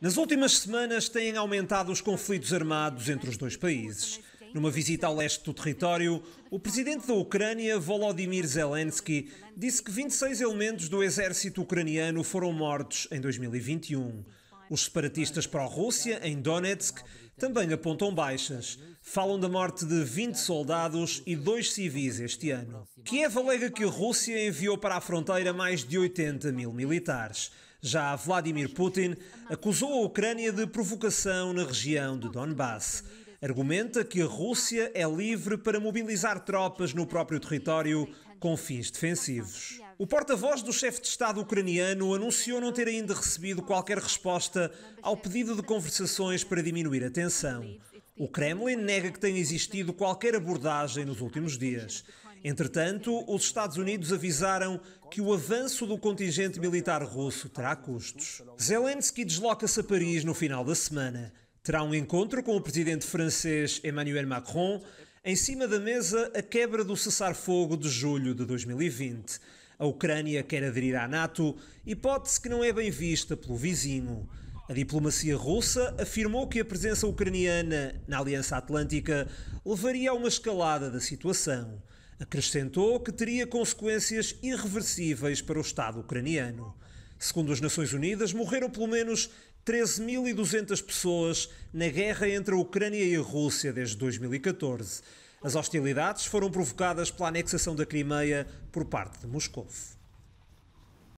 Nas últimas semanas têm aumentado os conflitos armados entre os dois países. Numa visita ao leste do território, o presidente da Ucrânia, Volodymyr Zelensky, disse que 26 elementos do exército ucraniano foram mortos em 2021. Os separatistas pró-Rússia, em Donetsk, também apontam baixas. Falam da morte de 20 soldados e dois civis este ano. Kiev alega que a Rússia enviou para a fronteira mais de 80 mil militares. Já Vladimir Putin acusou a Ucrânia de provocação na região de Donbass. Argumenta que a Rússia é livre para mobilizar tropas no próprio território com fins defensivos. O porta-voz do chefe de Estado ucraniano anunciou não ter ainda recebido qualquer resposta ao pedido de conversações para diminuir a tensão. O Kremlin nega que tenha existido qualquer abordagem nos últimos dias Entretanto, os Estados Unidos avisaram que o avanço do contingente militar russo terá custos. Zelensky desloca-se a Paris no final da semana. Terá um encontro com o presidente francês Emmanuel Macron, em cima da mesa a quebra do cessar-fogo de julho de 2020. A Ucrânia quer aderir à NATO, hipótese que não é bem vista pelo vizinho. A diplomacia russa afirmou que a presença ucraniana na Aliança Atlântica levaria a uma escalada da situação. Acrescentou que teria consequências irreversíveis para o Estado ucraniano. Segundo as Nações Unidas, morreram pelo menos 13.200 pessoas na guerra entre a Ucrânia e a Rússia desde 2014. As hostilidades foram provocadas pela anexação da Crimeia por parte de Moscou.